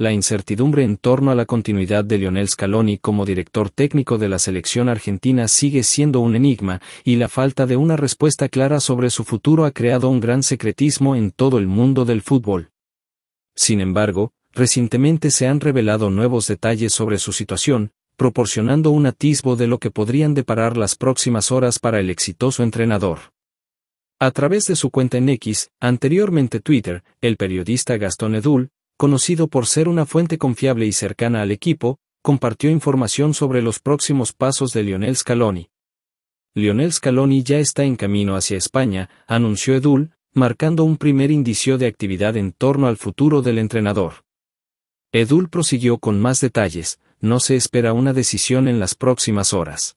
la incertidumbre en torno a la continuidad de Lionel Scaloni como director técnico de la selección argentina sigue siendo un enigma, y la falta de una respuesta clara sobre su futuro ha creado un gran secretismo en todo el mundo del fútbol. Sin embargo, recientemente se han revelado nuevos detalles sobre su situación, proporcionando un atisbo de lo que podrían deparar las próximas horas para el exitoso entrenador. A través de su cuenta en X, anteriormente Twitter, el periodista Gastón Edul, conocido por ser una fuente confiable y cercana al equipo, compartió información sobre los próximos pasos de Lionel Scaloni. Lionel Scaloni ya está en camino hacia España, anunció Edul, marcando un primer indicio de actividad en torno al futuro del entrenador. Edul prosiguió con más detalles, no se espera una decisión en las próximas horas.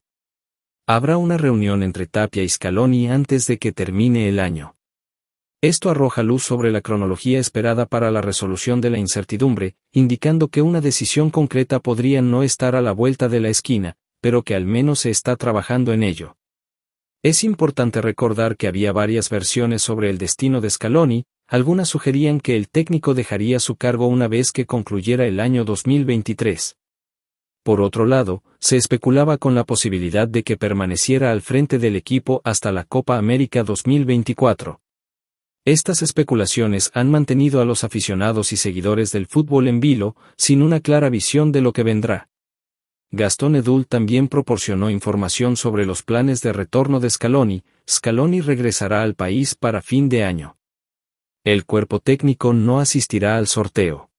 Habrá una reunión entre Tapia y Scaloni antes de que termine el año. Esto arroja luz sobre la cronología esperada para la resolución de la incertidumbre, indicando que una decisión concreta podría no estar a la vuelta de la esquina, pero que al menos se está trabajando en ello. Es importante recordar que había varias versiones sobre el destino de Scaloni, algunas sugerían que el técnico dejaría su cargo una vez que concluyera el año 2023. Por otro lado, se especulaba con la posibilidad de que permaneciera al frente del equipo hasta la Copa América 2024. Estas especulaciones han mantenido a los aficionados y seguidores del fútbol en vilo, sin una clara visión de lo que vendrá. Gastón Edul también proporcionó información sobre los planes de retorno de Scaloni, Scaloni regresará al país para fin de año. El cuerpo técnico no asistirá al sorteo.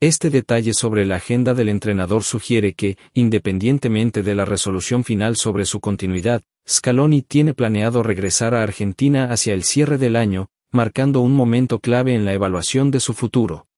Este detalle sobre la agenda del entrenador sugiere que, independientemente de la resolución final sobre su continuidad, Scaloni tiene planeado regresar a Argentina hacia el cierre del año, marcando un momento clave en la evaluación de su futuro.